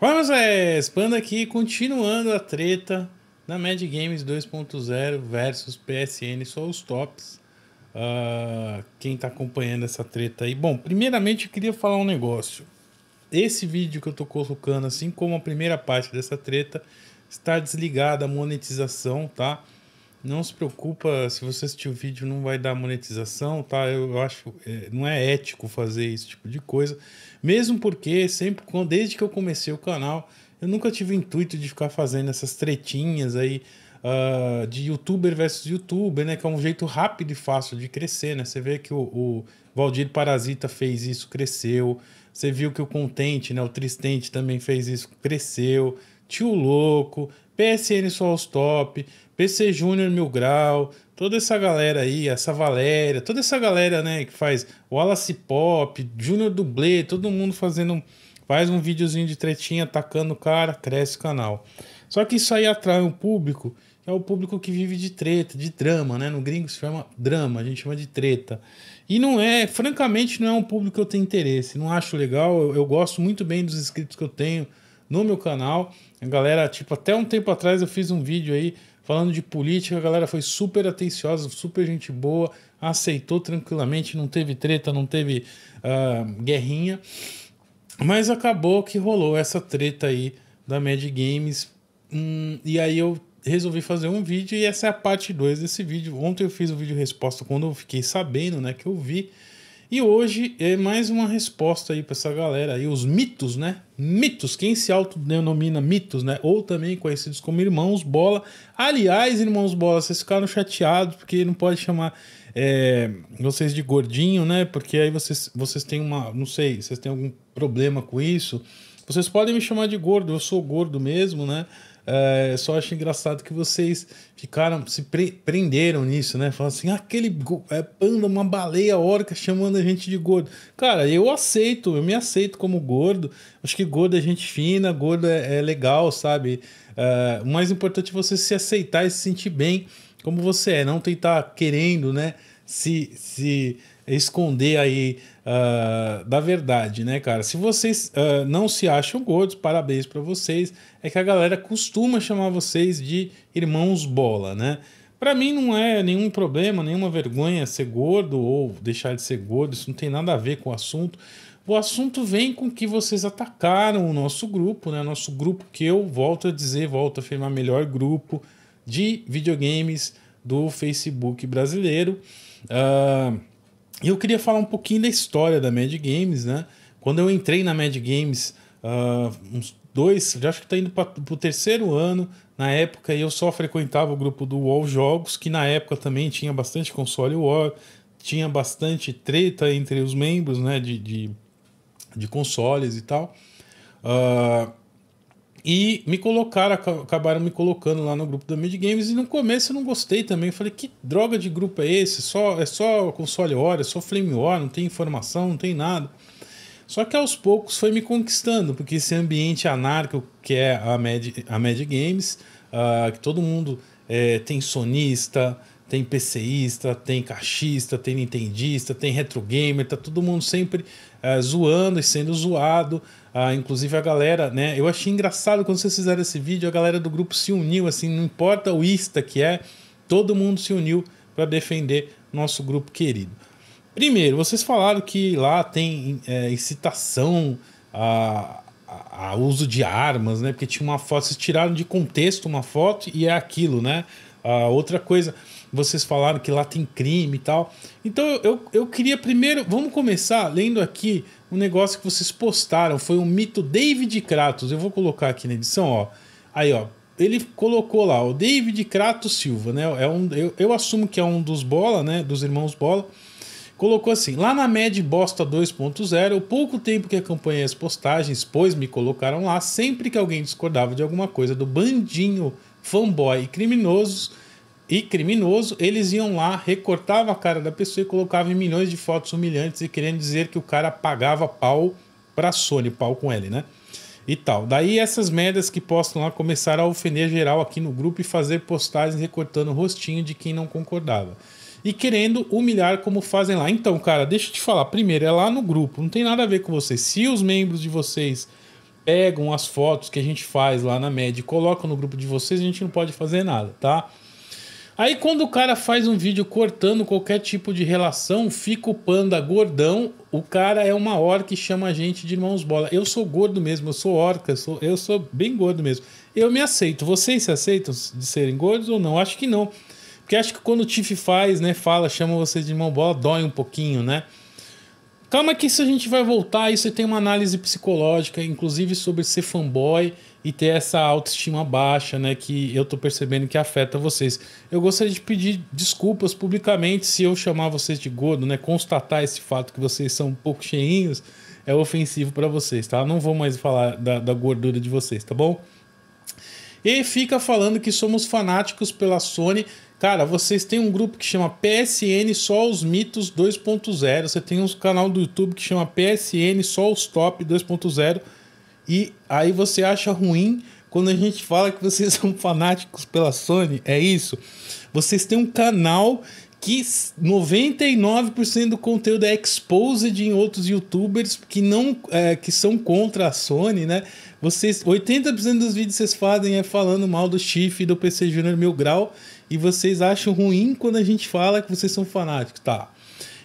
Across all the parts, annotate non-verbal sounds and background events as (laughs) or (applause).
Vamos, é, expando aqui, continuando a treta na Mad Games 2.0 versus PSN Só os Tops. Uh, quem está acompanhando essa treta aí? Bom, primeiramente eu queria falar um negócio. Esse vídeo que eu estou colocando, assim como a primeira parte dessa treta, está desligada a monetização, tá? Não se preocupa, se você assistir o vídeo não vai dar monetização, tá? Eu acho, é, não é ético fazer esse tipo de coisa. Mesmo porque sempre, desde que eu comecei o canal, eu nunca tive o intuito de ficar fazendo essas tretinhas aí uh, de youtuber versus youtuber, né? Que é um jeito rápido e fácil de crescer, né? Você vê que o, o Valdir Parasita fez isso, cresceu. Você viu que o Contente, né? O Tristente também fez isso, cresceu. Tio Louco, PSN Souls Top, PC Júnior Mil Grau, toda essa galera aí, essa Valéria, toda essa galera, né, que faz Wallace Pop, Júnior Dublê, todo mundo fazendo, faz um videozinho de tretinha, atacando o cara, cresce o canal. Só que isso aí atrai um público, que é o público que vive de treta, de drama, né, no gringo se chama drama, a gente chama de treta. E não é, francamente, não é um público que eu tenho interesse, não acho legal, eu, eu gosto muito bem dos inscritos que eu tenho no meu canal, a galera, tipo, até um tempo atrás eu fiz um vídeo aí falando de política, a galera foi super atenciosa, super gente boa, aceitou tranquilamente, não teve treta, não teve uh, guerrinha. Mas acabou que rolou essa treta aí da Mad Games. Hum, e aí eu resolvi fazer um vídeo e essa é a parte 2 desse vídeo. Ontem eu fiz o vídeo resposta quando eu fiquei sabendo, né, que eu vi. E hoje é mais uma resposta aí para essa galera aí, os mitos, né? Mitos, quem se autodenomina mitos, né? Ou também conhecidos como irmãos bola. Aliás, irmãos bola, vocês ficaram chateados porque não pode chamar é, vocês de gordinho, né? Porque aí vocês, vocês têm uma, não sei, vocês têm algum problema com isso. Vocês podem me chamar de gordo, eu sou gordo mesmo, né? É, só acho engraçado que vocês ficaram, se pre prenderam nisso, né? Falaram assim, aquele é, panda, uma baleia orca chamando a gente de gordo. Cara, eu aceito, eu me aceito como gordo. Acho que gordo é gente fina, gordo é, é legal, sabe? É, o mais importante é você se aceitar e se sentir bem como você é, não tentar querendo, né? Se, se esconder aí uh, da verdade, né, cara? Se vocês uh, não se acham gordos, parabéns para vocês. É que a galera costuma chamar vocês de irmãos bola, né? Para mim não é nenhum problema, nenhuma vergonha ser gordo ou deixar de ser gordo, isso não tem nada a ver com o assunto. O assunto vem com que vocês atacaram o nosso grupo, né? Nosso grupo que eu volto a dizer, volto a afirmar, melhor grupo de videogames do Facebook brasileiro. Uh, e eu queria falar um pouquinho da história da Mad Games, né? Quando eu entrei na Mad Games, uh, uns dois, já acho que está indo para o terceiro ano, na época eu só frequentava o grupo do Wall Jogos, que na época também tinha bastante console War, tinha bastante treta entre os membros, né? De, de, de consoles e tal. Uh, e me colocaram, acabaram me colocando lá no grupo da Mid Games e no começo eu não gostei também. Eu falei, que droga de grupo é esse? Só, é só console hora, é só flame hora, não tem informação, não tem nada. Só que aos poucos foi me conquistando, porque esse ambiente anárquico que é a Mad, a Mad Games, uh, que todo mundo é, tem sonista, tem PCista, tem cachista tem nintendista, tem retrogamer, tá todo mundo sempre uh, zoando e sendo zoado. Ah, inclusive a galera, né? Eu achei engraçado quando vocês fizeram esse vídeo, a galera do grupo se uniu, assim, não importa o ista que é, todo mundo se uniu para defender nosso grupo querido. Primeiro, vocês falaram que lá tem é, incitação a, a, a, uso de armas, né? Porque tinha uma foto, vocês tiraram de contexto uma foto e é aquilo, né? A outra coisa, vocês falaram que lá tem crime e tal. Então eu, eu, eu queria primeiro. Vamos começar lendo aqui um negócio que vocês postaram. Foi um mito David Kratos. Eu vou colocar aqui na edição, ó. Aí, ó. Ele colocou lá, o David Kratos Silva, né? É um, eu, eu assumo que é um dos Bola, né? Dos irmãos Bola. Colocou assim: lá na Med Bosta 2.0, o pouco tempo que acompanhei as postagens, pois me colocaram lá, sempre que alguém discordava de alguma coisa do bandinho fanboy e criminosos e criminoso, eles iam lá, recortavam a cara da pessoa e colocavam em milhões de fotos humilhantes e querendo dizer que o cara pagava pau pra Sony, pau com ele, né? E tal. Daí essas merdas que postam lá começaram a ofender geral aqui no grupo e fazer postagens recortando o rostinho de quem não concordava. E querendo humilhar como fazem lá. Então, cara, deixa eu te falar. Primeiro, é lá no grupo, não tem nada a ver com vocês. Se os membros de vocês pegam as fotos que a gente faz lá na média e colocam no grupo de vocês, a gente não pode fazer nada, tá? Aí quando o cara faz um vídeo cortando qualquer tipo de relação, fica o panda gordão. O cara é uma orca e chama a gente de irmãos bola. Eu sou gordo mesmo, eu sou orca, eu sou, eu sou bem gordo mesmo. Eu me aceito. Vocês se aceitam de serem gordos ou não? Acho que não. Porque acho que quando o Tiff faz, né, fala, chama vocês de irmão bola, dói um pouquinho, né? Calma que se a gente vai voltar, isso tem uma análise psicológica, inclusive sobre ser fanboy e ter essa autoestima baixa, né, que eu tô percebendo que afeta vocês. Eu gostaria de pedir desculpas publicamente se eu chamar vocês de gordo, né, constatar esse fato que vocês são um pouco cheinhos é ofensivo para vocês, tá? Eu não vou mais falar da, da gordura de vocês, tá bom? E fica falando que somos fanáticos pela Sony Cara, vocês têm um grupo que chama PSN Só os Mitos 2.0. Você tem um canal do YouTube que chama PSN Só os Top 2.0. E aí você acha ruim quando a gente fala que vocês (laughs) são fanáticos pela Sony? É isso? Vocês têm um canal que 99% do conteúdo é exposed em outros youtubers que não é, que são contra a Sony, né? Vocês 80% dos vídeos que vocês fazem é falando mal do Chief do PC Junior Mil Grau e vocês acham ruim quando a gente fala que vocês são fanáticos, tá?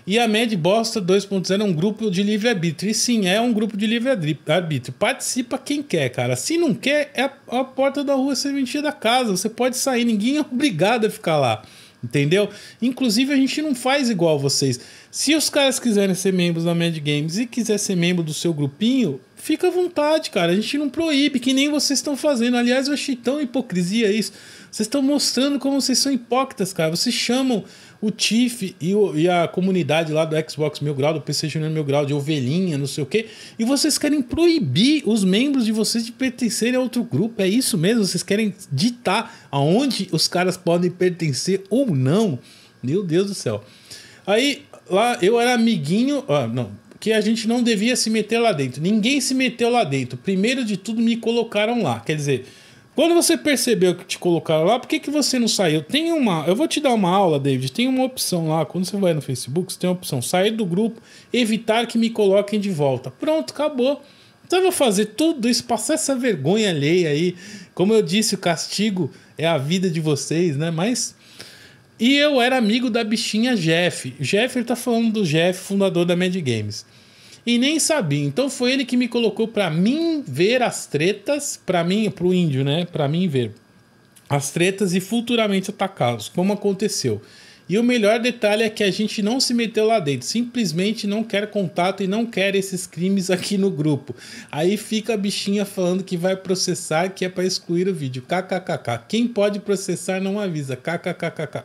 E a Mad Bosta 2.0 é um grupo de livre-arbítrio. E sim, é um grupo de livre-arbítrio. Participa quem quer, cara. Se não quer, é a porta da rua mentira da casa. Você pode sair, ninguém é obrigado a ficar lá. Entendeu? Inclusive, a gente não faz igual vocês. Se os caras quiserem ser membros da Mad Games e quiser ser membro do seu grupinho, fica à vontade, cara. A gente não proíbe, que nem vocês estão fazendo. Aliás, eu achei tão hipocrisia isso. Vocês estão mostrando como vocês são hipócritas, cara. Vocês chamam o Tiff e, e, a comunidade lá do Xbox Mil Grau, do PC Junior Mil Grau, de ovelhinha, não sei o quê. E vocês querem proibir os membros de vocês de pertencerem a outro grupo. É isso mesmo? Vocês querem ditar aonde os caras podem pertencer ou não? Meu Deus do céu. Aí, lá, eu era amiguinho... Ah, não, que a gente não devia se meter lá dentro. Ninguém se meteu lá dentro. Primeiro de tudo, me colocaram lá. Quer dizer, quando você percebeu que te colocaram lá, por que, que você não saiu? Tem uma. Eu vou te dar uma aula, David. Tem uma opção lá. Quando você vai no Facebook, você tem uma opção: sair do grupo, evitar que me coloquem de volta. Pronto, acabou. Então eu vou fazer tudo isso, passar essa vergonha alheia aí. Como eu disse, o castigo é a vida de vocês, né? Mas. E eu era amigo da bichinha Jeff. Jeff, ele tá falando do Jeff, fundador da Mad Games e nem sabia. Então foi ele que me colocou para mim ver as tretas, para mim, para o índio, né? Para mim ver as tretas e futuramente atacá-los, como aconteceu. E o melhor detalhe é que a gente não se meteu lá dentro, simplesmente não quer contato e não quer esses crimes aqui no grupo. Aí fica a bichinha falando que vai processar, que é para excluir o vídeo. KKKK. Quem pode processar não avisa. KKKKK.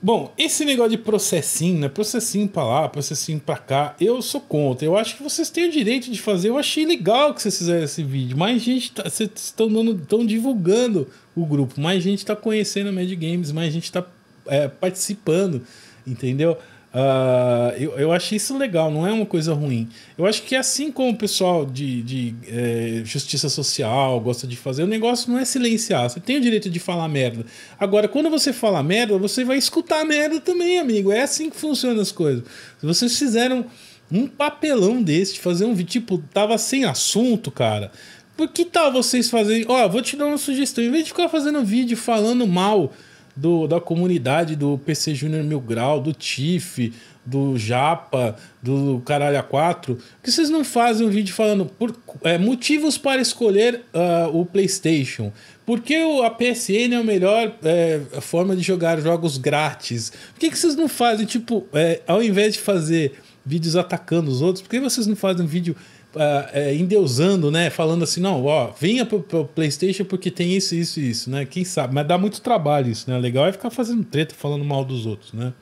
Bom, esse negócio de processinho, né? Processinho pra lá, processinho pra cá, eu sou contra. Eu acho que vocês têm o direito de fazer. Eu achei legal que vocês fizeram esse vídeo. Mais gente tá, vocês estão dando, estão divulgando o grupo. Mais gente tá conhecendo a Mad Games, mais gente tá é, participando, entendeu? Uh, eu, eu isso legal, não é uma coisa ruim. Eu acho que assim como o pessoal de, de é, justiça social gosta de fazer, o negócio não é silenciar. Você tem o direito de falar merda. Agora, quando você fala merda, você vai escutar merda também, amigo. É assim que funcionam as coisas. Se vocês fizeram um papelão desse, fazer um vídeo, tipo, tava sem assunto, cara. Por que tal vocês fazerem? Ó, vou te dar uma sugestão. Em vez de ficar fazendo vídeo falando mal do, da comunidade do PC Júnior Mil Grau, do Tiff, do Japa, do Caralho A4, que vocês não fazem um vídeo falando por, é, motivos para escolher uh, o PlayStation? Por que a PSN é a melhor é, forma de jogar jogos grátis? Por que, que vocês não fazem, tipo, é, ao invés de fazer vídeos atacando os outros, por que vocês não fazem um vídeo ah, é, endeusando, né? Falando assim, não, ó, venha pro, pro Playstation porque tem isso, isso e isso, né? Quem sabe? Mas dá muito trabalho isso, né? Legal é ficar fazendo treta, falando mal dos outros, né?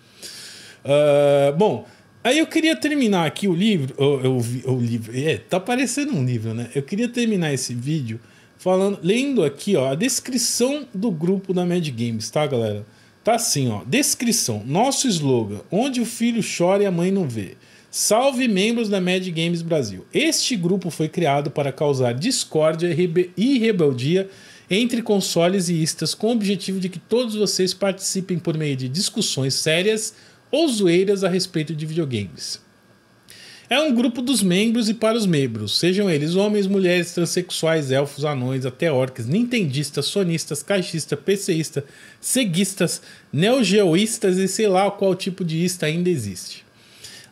Uh, bom, aí eu queria terminar aqui o livro. Eu, eu, o livro. É, tá parecendo um livro, né? Eu queria terminar esse vídeo falando, lendo aqui, ó, a descrição do grupo da Mad Games, tá, galera? Tá assim, ó. Descrição. Nosso slogan: Onde o filho chora e a mãe não vê. Salve membros da Mad Games Brasil. Este grupo foi criado para causar discórdia e rebeldia entre consoles e istas com o objetivo de que todos vocês participem por meio de discussões sérias ou zoeiras a respeito de videogames. É um grupo dos membros e para os membros, sejam eles homens, mulheres, transexuais, elfos, anões, até orques, nintendistas, sonistas, caixistas, PCistas, seguistas, neogeoístas e sei lá qual tipo de ista ainda existe.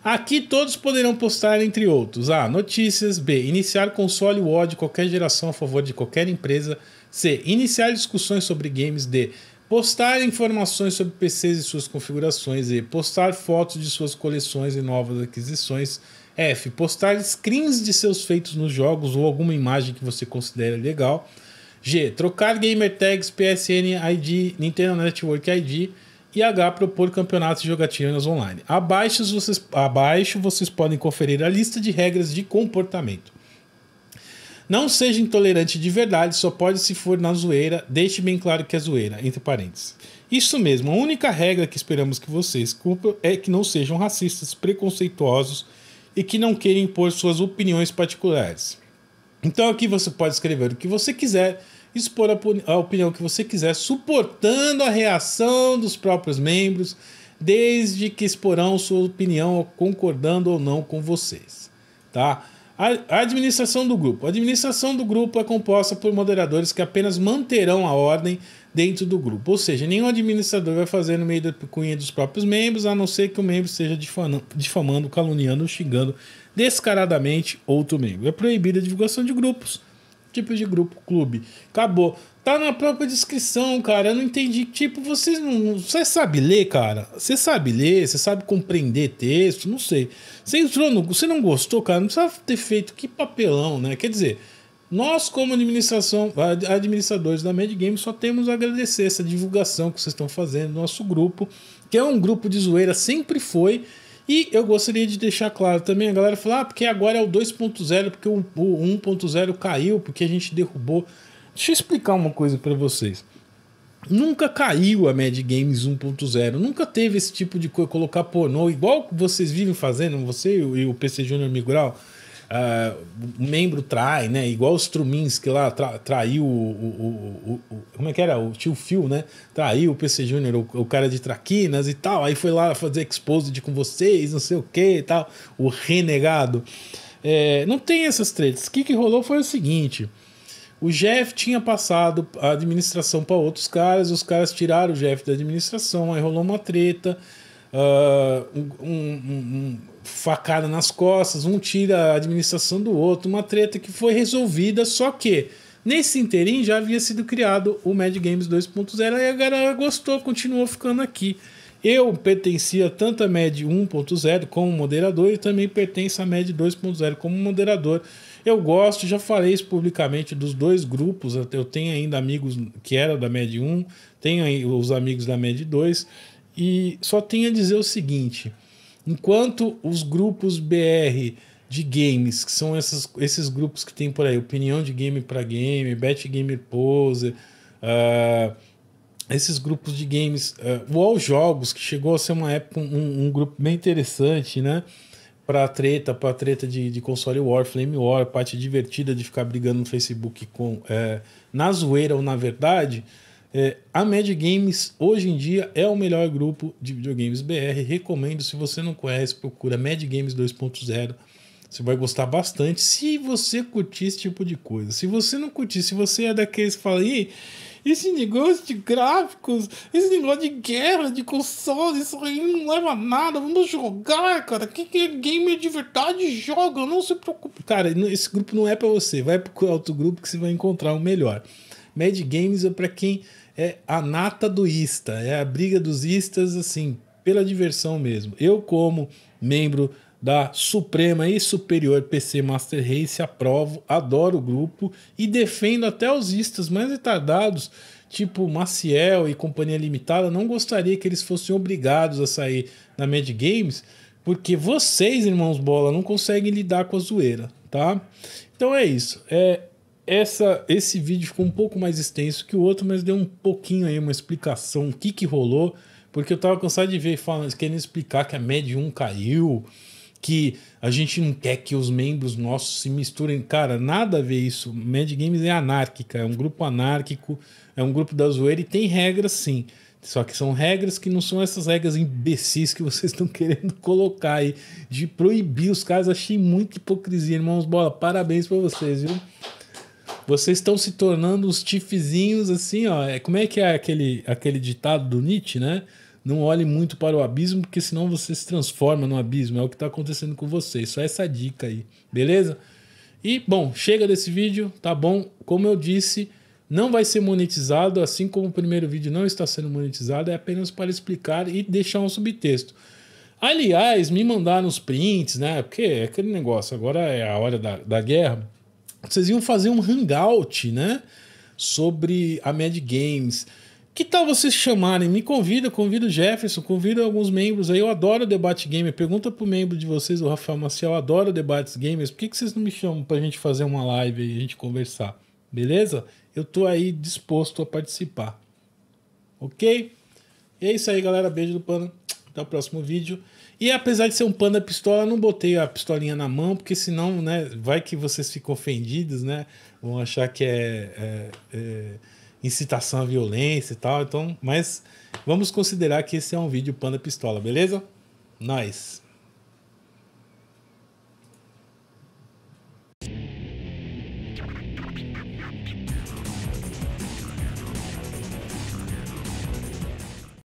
Aqui todos poderão postar, entre outros: A. Ah, notícias. B. Iniciar console ou de qualquer geração a favor de qualquer empresa. C. Iniciar discussões sobre games. D. Postar informações sobre PCs e suas configurações. E. Postar fotos de suas coleções e novas aquisições. F. Postar screens de seus feitos nos jogos ou alguma imagem que você considere legal. G. Trocar gamer tags, PSN ID, Nintendo Network ID e H propor campeonatos de jogatinas online. Abaixo vocês, abaixo vocês podem conferir a lista de regras de comportamento. Não seja intolerante de verdade, só pode se for na zoeira. Deixe bem claro que é zoeira, entre parênteses. Isso mesmo, a única regra que esperamos que vocês cumpram é que não sejam racistas, preconceituosos e que não queiram impor suas opiniões particulares. Então aqui você pode escrever o que você quiser, expor a, a opinião que você quiser, suportando a reação dos próprios membros, desde que exporão sua opinião concordando ou não com vocês. Tá? A administração do grupo. A administração do grupo é composta por moderadores que apenas manterão a ordem dentro do grupo. Ou seja, nenhum administrador vai fazer no meio da picuinha dos próprios membros, a não ser que o membro esteja difamando, caluniando ou xingando descaradamente outro membro. É proibida a divulgação de grupos tipo de grupo, clube. Acabou. Tá na própria descrição, cara. Eu não entendi. Tipo, vocês não. Você sabe ler, cara? Você sabe ler, você sabe compreender texto, não sei. Você entrou no. Você não gostou, cara? Não precisava ter feito que papelão, né? Quer dizer, nós, como administração, administradores da Mad Game, só temos a agradecer essa divulgação que vocês estão fazendo, nosso grupo, que é um grupo de zoeira, sempre foi. E eu gostaria de deixar claro também, a galera falar, ah, porque agora é o 2.0, porque o 1.0 caiu, porque a gente derrubou. Deixa eu explicar uma coisa para vocês. Nunca caiu a Mad Games 1.0, nunca teve esse tipo de coisa, colocar pornô, igual vocês vivem fazendo, você e o PC Júnior Miguel uh, membro trai, né? Igual os Trumins que lá tra, traiu o, o, o, o, Como é que era? O tio Phil, né? Traiu o PC Júnior, o, cara de Traquinas e tal. Aí foi lá fazer exposed com vocês, não sei o que e tal. O renegado. É, não tem essas tretas. O que, que rolou foi o seguinte. O Jeff tinha passado a administração para outros caras, os caras tiraram o Jeff da administração, aí rolou uma treta uh, um, um, um, facada nas costas, um tira a administração do outro, uma treta que foi resolvida, só que nesse interim já havia sido criado o Mad Games 2.0 e a galera gostou, continuou ficando aqui. Eu pertencia tanto a Mad 1.0 como moderador e também pertenço a Mad 2.0 como moderador. Eu gosto, já falei isso publicamente dos dois grupos. Eu tenho ainda amigos que eram da Mad 1, tenho os amigos da Mad 2. E só tenho a dizer o seguinte: enquanto os grupos BR de games, que são essas, esses grupos que tem por aí, opinião de game para game, bet game poser, uh, esses grupos de games, uh, o All Jogos, que chegou a ser uma época um, um grupo bem interessante, né? a treta, pra treta de, de console war, flame war, parte divertida de ficar brigando no Facebook com eh, na zoeira ou na verdade. É, a Mad Games hoje em dia é o melhor grupo de videogames BR. Recomendo, se você não conhece, procura Mad Games 2.0. Você vai gostar bastante se você curtir esse tipo de coisa. Se você não curtir, se você é daqueles que fala, aí, esse negócio de gráficos, esse negócio de guerra, de consoles, isso aí não leva a nada, vamos jogar, cara. Quem que é gamer de verdade joga, não se preocupe. Cara, esse grupo não é para você, vai pro outro grupo que você vai encontrar o melhor. Mad Games é para quem é a nata do ista, é a briga dos istas, assim, pela diversão mesmo. Eu, como membro da Suprema e Superior PC Master Race, aprovo, adoro o grupo e defendo até os istas mais retardados, tipo Maciel e Companhia Limitada, não gostaria que eles fossem obrigados a sair na Mad Games, porque vocês, irmãos bola, não conseguem lidar com a zoeira, tá? Então é isso. É, essa, esse vídeo ficou um pouco mais extenso que o outro, mas deu um pouquinho aí uma explicação o que, que rolou, porque eu tava cansado de ver falando, querendo explicar que a 1 caiu, que a gente não quer que os membros nossos se misturem. Cara, nada a ver isso. Mad Games é anárquica, é um grupo anárquico, é um grupo da zoeira e tem regras sim. Só que são regras que não são essas regras imbecis que vocês estão querendo (laughs) colocar aí, de proibir os caras. Achei muita hipocrisia, irmãos. Bola, parabéns para vocês, viu? Vocês estão se tornando os tifzinhos assim, ó. É, como é que é aquele, aquele ditado do Nietzsche, né? Não olhe muito para o abismo, porque senão você se transforma no abismo. É o que está acontecendo com vocês. Só essa dica aí, beleza? E, bom, chega desse vídeo, tá bom? Como eu disse, não vai ser monetizado, assim como o primeiro vídeo não está sendo monetizado, é apenas para explicar e deixar um subtexto. Aliás, me mandaram os prints, né? Porque é aquele negócio, agora é a hora da, da guerra vocês iam fazer um hangout, né? Sobre a Mad Games. Que tal vocês chamarem? Me convida, convida o Jefferson, convida alguns membros aí. Eu adoro debate gamer. Pergunta pro membro de vocês, o Rafael Maciel, adoro debates gamers. Por que, que vocês não me chamam pra gente fazer uma live aí, a gente conversar? Beleza? Eu tô aí disposto a participar. Ok? E é isso aí, galera. Beijo do pano até o próximo vídeo. E apesar de ser um panda pistola, não botei a pistolinha na mão, porque senão, né, vai que vocês ficam ofendidos, né? Vão achar que é, é, é incitação à violência e tal. Então, mas vamos considerar que esse é um vídeo panda pistola, beleza? Nós. Nice.